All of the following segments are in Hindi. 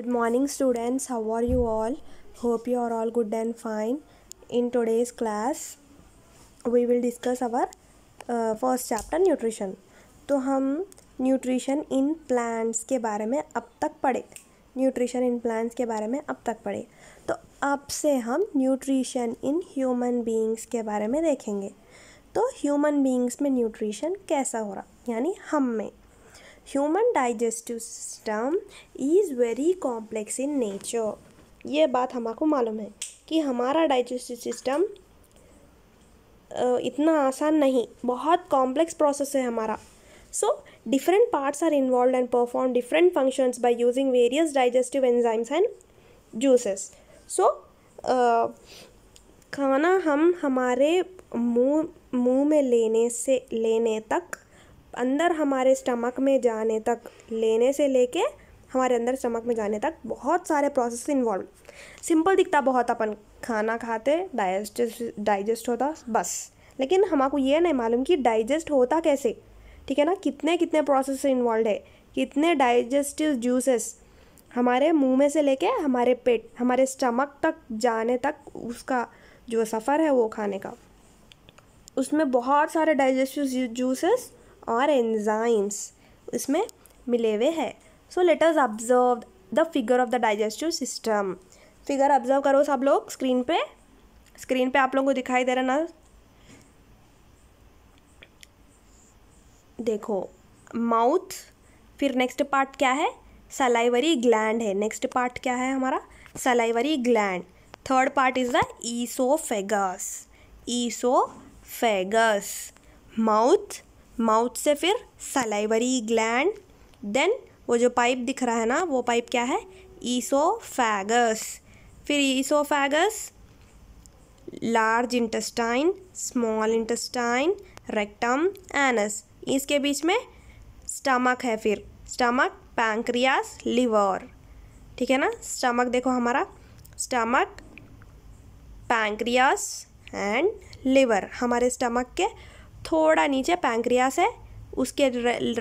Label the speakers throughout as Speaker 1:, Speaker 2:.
Speaker 1: good morning students how are you all hope you are all good and fine in today's class we will discuss our uh, first chapter nutrition to hum nutrition in plants के बारे में अब तक पढ़े nutrition in plants के बारे में अब तक पढ़े तो अब से हम nutrition in human beings के बारे में देखेंगे तो human beings में nutrition कैसा हो रहा यानी हम में human digestive system is very complex in nature ये बात हमारे मालूम है कि हमारा डाइजेस्टिव सिस्टम इतना आसान नहीं बहुत कॉम्प्लेक्स प्रोसेस है हमारा so different parts are involve and perform different functions by using various digestive enzymes and juices so खाना हम हमारे मुंह मुंह में लेने से लेने तक अंदर हमारे स्टमक में जाने तक लेने से लेके हमारे अंदर स्टमक में जाने तक बहुत सारे प्रोसेस इन्वॉल्व सिंपल दिखता बहुत अपन खाना खाते डाइजेस्ट डाइजेस्ट होता बस लेकिन हमको ये नहीं मालूम कि डाइजेस्ट होता कैसे ठीक है ना कितने कितने प्रोसेस इन्वॉल्व है कितने डाइजेस्टिव जूसेस हमारे मुंह में से लेके हमारे पेट हमारे स्टमक तक जाने तक उसका जो सफ़र है वो खाने का उसमें बहुत सारे डाइजेस्टिव जूसेस और एंजाइम्स इसमें मिले हुए हैं so let us observe the figure of the digestive system figure observe करो सब लोग स्क्रीन पे स्क्रीन पे आप लोगों को दिखाई दे रहा ना देखो माउथ फिर नेक्स्ट पार्ट क्या है सलाइवरी ग्लैंड है नेक्स्ट पार्ट क्या है हमारा salivary gland third part is the oesophagus oesophagus mouth mouth से फिर सलाइवरी ग्लैंड देन वो जो पाइप दिख रहा है ना वो पाइप क्या है ईसोफैगस फिर oesophagus large intestine small intestine rectum anus इसके बीच में स्टमक है फिर स्टमक पैंक्रियास लिवर ठीक है ना स्टमक देखो हमारा स्टमक पैंक्रियास एंड लिवर हमारे स्टमक के थोड़ा नीचे पैंक्रियास है उसके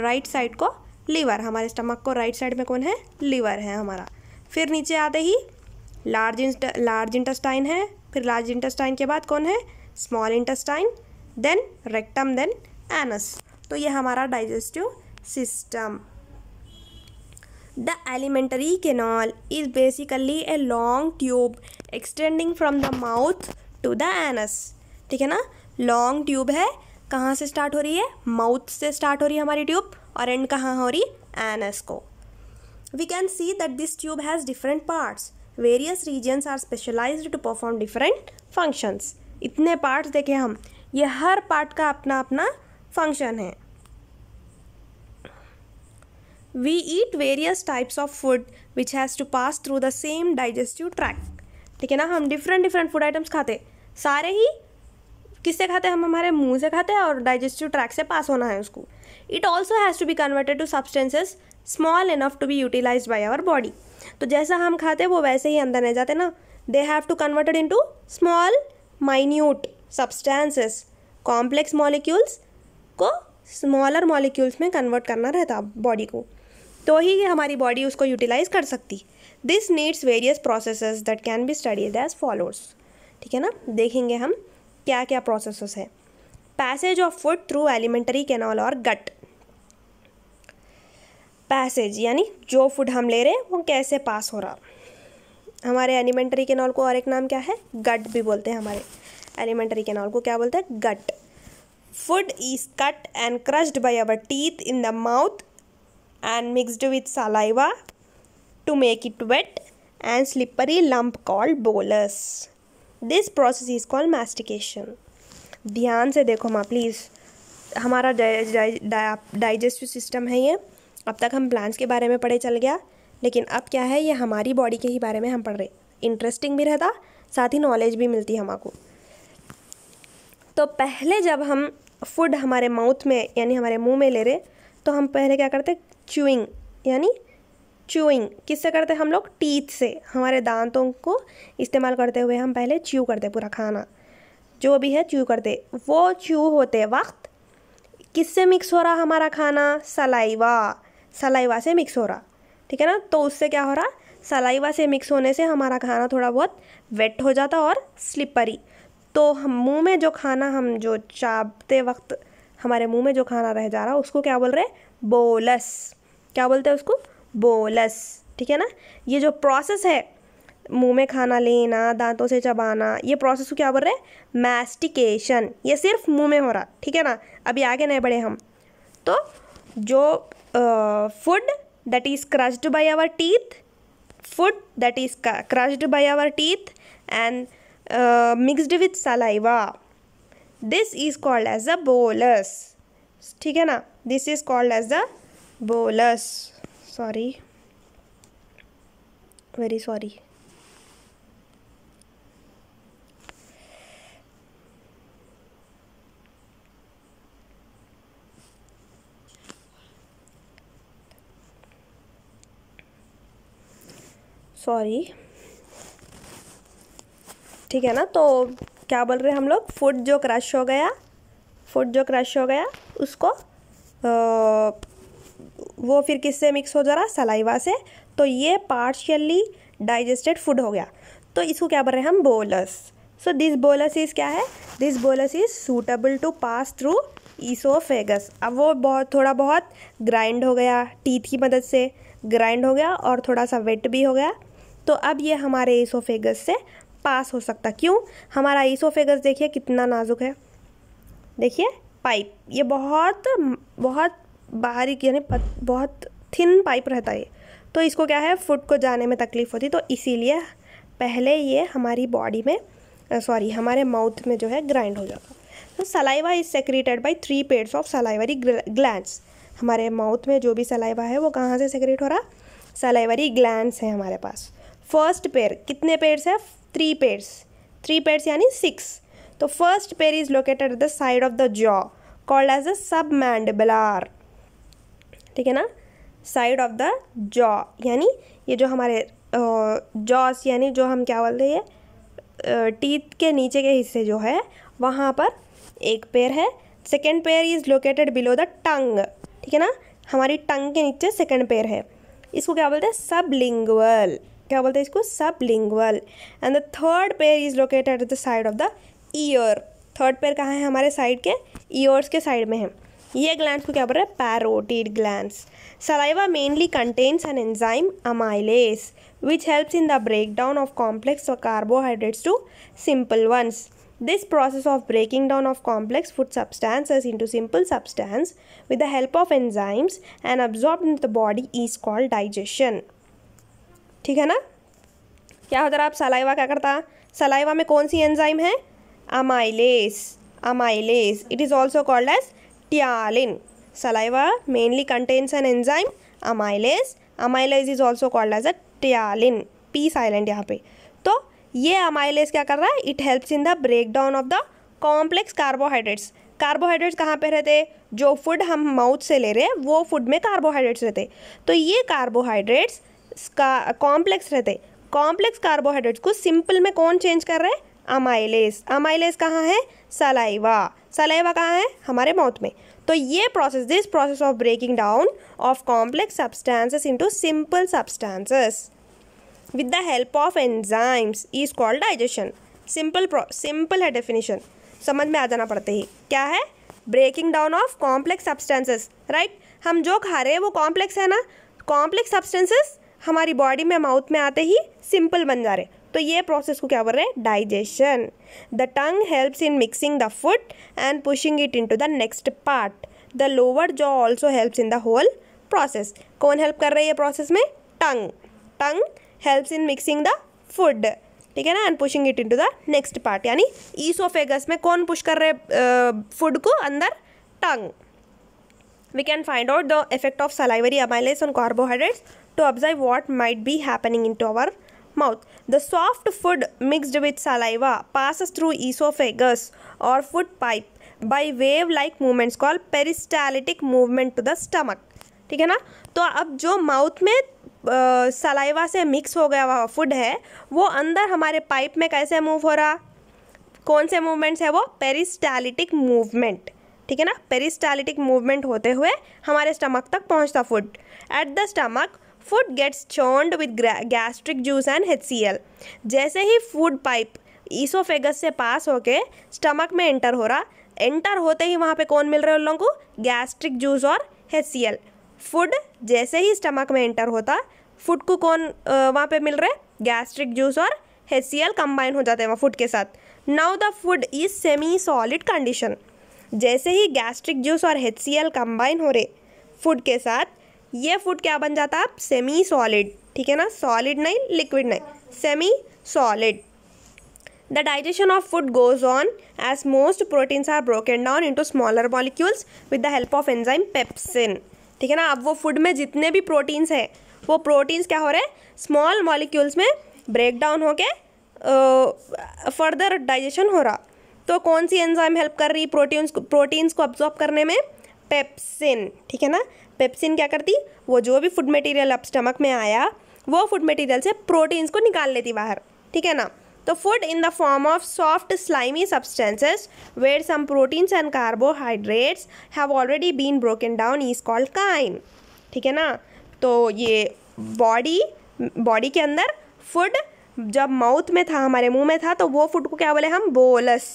Speaker 1: राइट साइड को लीवर हमारे स्टमक को राइट साइड में कौन है लीवर है हमारा फिर नीचे आते ही लार्ज इंस्ट लार्ज इंटस्टाइन है फिर लार्ज इंटेस्टाइन के बाद कौन है small intestine then rectum then anus तो ये हमारा digestive system the alimentary canal is basically a long tube extending from the mouth to the anus ठीक है ना लॉन्ग ट्यूब है कहाँ से स्टार्ट हो रही है माउथ से स्टार्ट हो रही है हमारी ट्यूब और एंड कहाँ हो रही एस को we can see that this tube has different parts various regions are specialised to perform different functions इतने पार्ट्स देखे हम ये हर पार्ट का अपना अपना फंक्शन है we eat various types of food which has to pass through the same digestive tract ठीक है ना हम डिफरेंट डिफरेंट फूड आइटम्स खाते सारे ही किससे खाते हैं हम हमारे मुंह से खाते हैं और डाइजेस्टिव ट्रैक से पास होना है उसको it also has to be converted to substances small enough to be utilise by our body तो जैसा हम खाते हैं वो वैसे ही अंदर नहीं जाते ना they have to converted into small minute substances complex molecules को स्मॉलर मॉलिक्यूल्स में कन्वर्ट करना रहता बॉडी को तो ही हमारी बॉडी उसको यूटिलाइज कर सकती this needs various processes that can be studied as followers ठीक है ना देखेंगे हम क्या क्या प्रोसेस है passage of food through alimentary canal और गट पैसेज यानी जो फूड हम ले रहे हैं वो कैसे पास हो रहा हमारे एलिमेंट्री कैनाल को और एक नाम क्या है गट भी बोलते हैं हमारे एलिमेंट्री कैनाल को क्या बोलते हैं gut food is cut and crushed by our teeth in the mouth and mixed with saliva to make it wet and slippery lump called bolus this process is called mastication ध्यान से देखो माँ प्लीज़ हमारा डाइजेस्टिव सिस्टम है ये अब तक हम प्लांट्स के बारे में पढ़े चल गया लेकिन अब क्या है ये हमारी बॉडी के ही बारे में हम पढ़ रहे इंटरेस्टिंग भी रहता साथ ही नॉलेज भी मिलती हमको तो पहले जब हम फूड हमारे माउथ में यानी हमारे मुंह में ले रहे तो हम पहले क्या करते च्यूइंग यानी च्यूइंग किससे करते हैं हम लोग टीथ से हमारे दांतों को इस्तेमाल करते हुए हम पहले च्यू करते पूरा खाना जो भी है च्यू करते वो च्यू होते वक्त किससे मिक्स हो रहा हमारा खाना सलाइवा सलाइवा से मिक्स हो रहा ठीक है ना तो उससे क्या हो रहा सलाइवा से मिक्स होने से हमारा खाना थोड़ा बहुत वेट हो जाता और स्लिपरी तो हम मुँह में जो खाना हम जो चापते वक्त हमारे मुँह में जो खाना रह जा रहा उसको क्या बोल रहे बोलस क्या बोलते हैं उसको बोलस ठीक है ना ये जो प्रोसेस है मुंह में खाना लेना दांतों से चबाना ये प्रोसेस को क्या बोल रहे हैं मैस्टिकेशन ये सिर्फ मुंह में हो रहा ठीक है ना अभी आगे नहीं बढ़े हम तो जो food that is crushed by our teeth food that is crushed by our teeth and mixed with saliva this is called as a bolus ठीक है ना this is called as a bolus sorry very sorry sorry ठीक है ना तो क्या बोल रहे हैं हम लोग फुट जो क्रश हो गया फुट जो क्रश हो गया उसको आ, वो फिर किससे मिक्स हो जा रहा सलाइवा से तो ये पार्शियली डाइजेस्टेड फूड हो गया तो इसको क्या बोल रहे हैं हम bolus so this bolus is क्या है this bolus is suitable to pass through oesophagus अब वो बहुत थोड़ा बहुत ग्राइंड हो गया टीथ की मदद से ग्राइंड हो गया और थोड़ा सा वेट भी हो गया तो अब ये हमारे ईसोफेगस से पास हो सकता क्यों हमारा ईसोफेगस देखिए कितना नाजुक है देखिए पाइप ये बहुत बहुत बाहरी यानी बहुत थिन पाइप रहता है तो इसको क्या है फुट को जाने में तकलीफ़ होती तो इसीलिए पहले ये हमारी बॉडी में सॉरी हमारे माउथ में जो है ग्राइंड हो जाता तो saliva is secreted by three pairs of salivary glands हमारे माउथ में जो भी सलाइवा है वो कहाँ से सेक्रेट हो रहा सलाइवरी ग्लैंड्स हैं हमारे पास फर्स्ट पेयर कितने पेयर्स है थ्री पेयर्स थ्री पेयर्स यानी सिक्स तो first pair is located the side of the jaw called as a submandibular ठीक है ना साइड ऑफ द जॉ यानी ये जो हमारे जॉस यानी जो हम क्या बोलते हैं ये टीथ के नीचे के हिस्से जो है वहाँ पर एक पेयर है second pair is located below the tongue ठीक है ना हमारी टंग के नीचे सेकेंड पेयर है इसको क्या बोलते हैं सब लिंगल क्या बोलते हैं इसको sublingual and the third pair is located the side of the ear third pair कहाँ है हमारे साइड के ईयर्स के साइड में है ये ग्लैंड को क्या बोल रहे हैं parotid gland saliva mainly contains an enzyme amylase which helps in the break down of complex carbohydrates to simple ones this process of breaking down of complex food substances into simple substance with the help of enzymes and absorb in the body is called digestion ठीक है ना क्या होता आप सलाइवा क्या करता सलाइवा में कौन सी एंजाइम है amylase amylase it is also called as Ptyalin. Saliva mainly contains an enzyme amylase. Amylase is also called as a ptyalin. P silent यहाँ पे तो ये amylase क्या कर रहा है It helps in the breakdown of the complex carbohydrates. Carbohydrates कहाँ पे रहते जो फूड हम माउथ से ले रहे हैं वो फूड में कार्बोहाइड्रेट्स रहते तो ये कार्बोहाइड्रेट्स का कॉम्प्लेक्स रहते कॉम्प्लेक्स कार्बोहाइड्रेट्स को सिंपल में कौन चेंज कर रहे हैं अमाइलेस अमाइलेस कहाँ है सलाइवा सलेवा कहाँ है हमारे माउथ में तो ये process this process of breaking down of complex substances into simple substances with the help of enzymes is called digestion simple simple है डेफिनेशन समझ में आ जाना पड़ते ही क्या है breaking down of complex substances right हम जो खा रहे हैं वो कॉम्प्लेक्स है ना कॉम्प्लेक्स सब्सटेंसेस हमारी बॉडी में माउथ में आते ही सिंपल बन जा रहे तो ये प्रोसेस को क्या बोल रहे हैं digestion the tongue helps in mixing the food and pushing it into the next part the lower jaw also helps in the whole process कौन हेल्प कर रहा है प्रोसेस में tongue tongue helps in mixing the food ठीक है ना and pushing it into the next part यानी ईसोफेगस में कौन पुश कर रहे फूड को अंदर tongue we can find out the effect of salivary amylase on carbohydrates to observe what might be happening in to our mouth. The soft food mixed with saliva passes through esophagus or food pipe by wave-like movements called peristaltic movement to the stomach. ठीक है ना तो अब जो माउथ में सलाइवा से मिक्स हो गया हुआ फूड है वो अंदर हमारे पाइप में कैसे मूव हो रहा कौन से मूवमेंट्स है वो पेरिस्टालिटिक मूवमेंट ठीक है ना पेरिस्टालिटिक मूवमेंट होते हुए हमारे स्टमक तक पहुंचता food at the stomach food gets churned with gastric juice and H जैसे ही फूड पाइप ईसोफेगस से पास होके स्टमक में एंटर हो रहा एंटर होते ही वहाँ पे कौन मिल रहा है उन लोगों को गैस्ट्रिक जूस और एच फूड जैसे ही स्टमक में एंटर होता फूड को कौन वहाँ पे मिल रहे गैस्ट्रिक जूस और एच सी एल कंबाइन हो जाते हैं वहाँ फूड के साथ now the food is semi solid condition जैसे ही गैस्ट्रिक जूस और एच सी एल कंबाइन हो रहे फूड के साथ ये फूड क्या बन जाता है आप सेमी सॉलिड ठीक है ना सॉलिड नहीं लिक्विड नहीं semi solid the digestion of food goes on as most proteins are broken down into smaller molecules with the help of enzyme pepsin ठीक है ना अब वो फूड में जितने भी प्रोटीन्स हैं वो प्रोटीन्स क्या हो रहे हैं स्मॉल मॉलिक्यूल्स में ब्रेक डाउन होके फर्दर डाइजेशन हो रहा तो कौन सी एंजाइम हेल्प कर रही प्रोटीन्स प्रोटीन्स को अब्जॉर्ब करने में पेप्सिन ठीक है ना पेप्सिन क्या करती वो जो भी फूड मटेरियल अब स्टमक में आया वो फूड मटेरियल से प्रोटीन्स को निकाल लेती बाहर ठीक है ना तो food in the form of soft slimy substances where some proteins and carbohydrates have already been broken down is called chyme ठीक है ना तो ये बॉडी बॉडी के अंदर फूड जब माउथ में था हमारे मुंह में था तो वो फूड को क्या बोले हम बोलस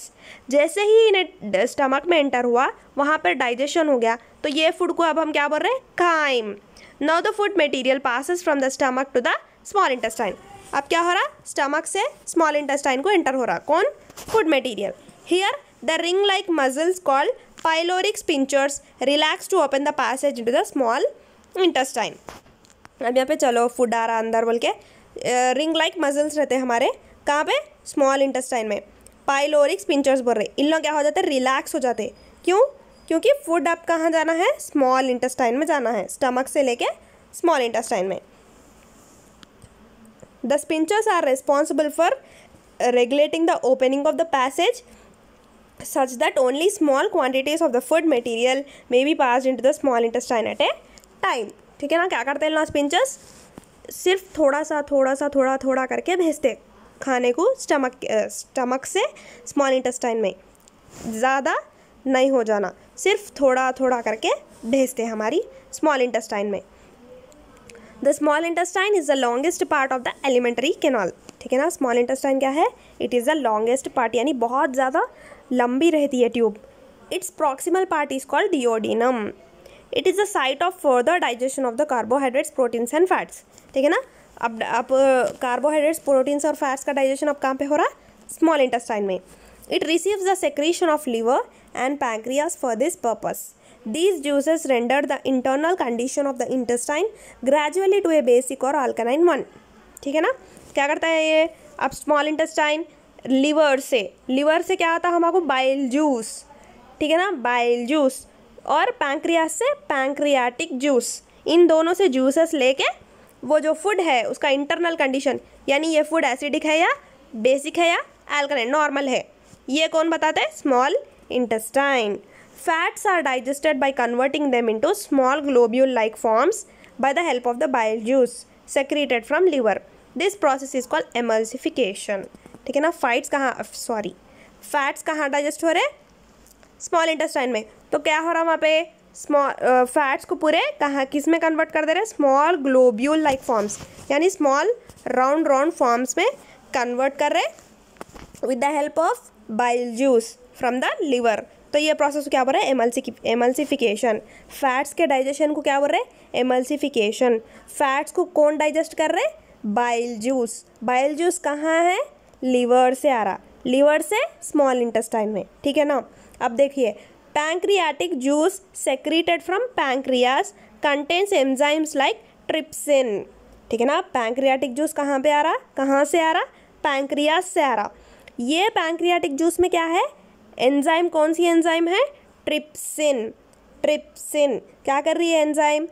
Speaker 1: जैसे ही इन्हें स्टमक में एंटर हुआ वहाँ पर डाइजेशन हो गया तो ये फूड को अब हम क्या बोल रहे हैं chyme now the food material passes from the stomach to the small intestine अब क्या हो रहा स्टमक से स्मॉल इंटेस्टाइन को एंटर हो रहा कौन food material here the ring like muscles called pyloric sphincters relax to open the passage to the small intestine अब यहाँ पे चलो फूड आ रहा अंदर बोल के रिंग लाइक मजल्स रहते हैं हमारे कहाँ पे स्मॉल इंटेस्टाइन में पाइलोरिक स्पिंचर्स बोल रहे इन लोग क्या हो जाते रिलैक्स हो जाते क्यों क्योंकि फूड आप कहाँ जाना है स्मॉल इंटेस्टाइन में जाना है स्टमक से लेके स्मॉल इंटेस्टाइन में the sphincters are responsible for the opening of the passage such that only small quantities of the food material may be pass in to the small intestine at a time ठीक है ना क्या करते हैं लॉस स्पिंचर्स सिर्फ थोड़ा सा थोड़ा सा थोड़ा थोड़ा करके भेजते खाने को स्टमक स्टमक से स्मॉल इंटेस्टाइन में ज़्यादा नहीं हो जाना सिर्फ थोड़ा थोड़ा करके भेजते हैं हमारी स्मॉल इंटेस्टाइन में the small intestine is the longest part of the alimentary canal ठीक है ना स्मॉल इंटेस्टाइन क्या है it is the longest part यानी बहुत ज़्यादा लंबी रहती है tube its proximal part is called duodenum it is the site of further digestion of the carbohydrates proteins and fats ठीक है ना अब अब कार्बोहाइड्रेट्स uh, प्रोटीन्स और फैट्स का डाइजेशन अब कहाँ पे हो रहा है स्मॉल इंटेस्टाइन में it receives the secretion of liver and pancreas for this purpose. These juices render the internal condition of the intestine gradually to a basic or alkaline one. theek hai na kya karta hai ye ab small intestine liver se liver se kya aata है हमारे बाइल जूस ठीक है ना बाइल जूस और पैंक्रियास से पैंक्रियाटिक जूस इन दोनों से जूसेस लेके वो जो फूड है उसका इंटरनल कंडीशन यानी ये फूड एसिडिक है या बेसिक है या एल्कलाइन नॉर्मल है ये कौन बताते हैं small intestine. Fats are digested by converting them into small globule-like forms by the help of the bile juice secreted from liver. This process is called emulsification. ठीक है ना फाइट्स कहाँ सॉरी फैट्स कहाँ डाइजेस्ट हो रहे स्मॉल इंटेस्टाइन में तो क्या हो रहा वहाँ पे स्मॉल फैट्स को पूरे कहाँ किस में कन्वर्ट कर दे रहे स्मॉल ग्लोब्यूल लाइक फॉर्म्स यानी स्मॉल राउंड राउंड फॉर्म्स में कन्वर्ट कर रहे with the help of bile juice from the liver तो ये प्रोसेस क्या बोल रहे हैं एमल्सी एमल्सीफिकेशन फैट्स के डाइजेशन को क्या बोल रहे हैं एमल्सीफिकेशन फैट्स को कौन डाइजेस्ट कर रहे हैं बाइल जूस बाइल जूस कहाँ है लीवर से आ रहा लीवर से स्मॉल इंटेस्टाइन में ठीक है ना अब देखिए pancreatic juice secreted from pancreas contains enzymes like trypsin ठीक है ना पैंक्रियाटिक जूस कहाँ पे आ रहा कहाँ से आ रहा पैंक्रियाज से आ रहा ये पैंक्रियाटिक जूस में क्या है एंजाइम कौन सी एंजाइम है ट्रिप्सिन ट्रिप्सिन क्या कर रही है enzyme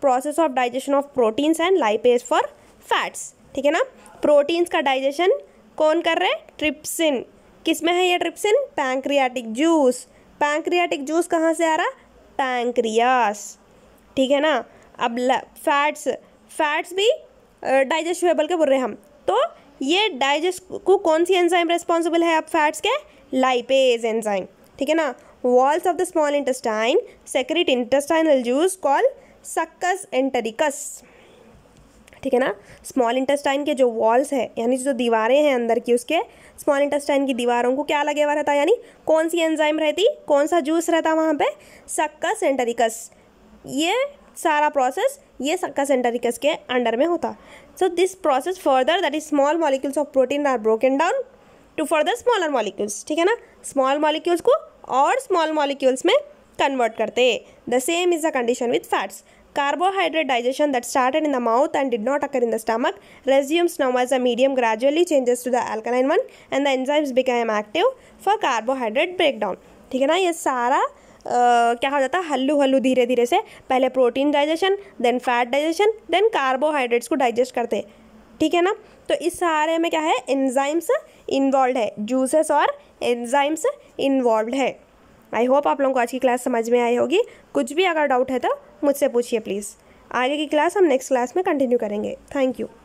Speaker 1: process of digestion of proteins and lipase for fats ठीक है ना प्रोटीन्स का डाइजेशन कौन कर रहे हैं ट्रिप्सिन किस में है ये trypsin pancreatic juice pancreatic juice कहाँ से आ रहा पैंक्रियास ठीक है ना अब फैट्स फैट्स भी डाइजेस्टेबल के बोल रहे हैं हम तो ये डाइजेस्ट को कौन सी एंजाइम रेस्पॉन्सिबल है अब फैट्स के लाइपेज एंजाइम ठीक है ना walls of the small intestine secrete intestinal juice call succus entericus ठीक है ना स्मॉल इंटेस्टाइन के जो वॉल्स है यानी जो दीवारें हैं अंदर की उसके स्मॉल इंटेस्टाइन की दीवारों को क्या लगे हुआ रहता है यानी कौन सी एंजाइम रहती कौन सा जूस रहता वहाँ पे सक्कस एंटरिकस ये सारा प्रोसेस ये सक्कस एंटरिकस के अंडर में होता so this process further that is small molecules of protein are broken down to for the smaller molecules ठीक है ना स्मॉल मॉलिक्यूल्स को और स्मॉल मॉलिक्यूल्स में कन्वर्ट करते the same is the condition with fats carbohydrate digestion that started in the mouth and did not occur in the stomach resumes now as a medium gradually changes to the alkaline one and the enzymes become active for carbohydrate break down ठीक है ना ये सारा Uh, क्या हो जाता है हल्लू हल्लू धीरे धीरे से पहले protein digestion then fat digestion then carbohydrates को डाइजेस्ट करते ठीक है ना तो इस सहारे में क्या है एंजाइम्स इन्वॉल्व है जूसेस और एंजाइम्स इन्वॉल्व है आई होप आप लोगों को आज की क्लास समझ में आई होगी कुछ भी अगर डाउट है तो मुझसे पूछिए प्लीज़ आगे की क्लास हम नेक्स्ट क्लास में कंटिन्यू करेंगे थैंक यू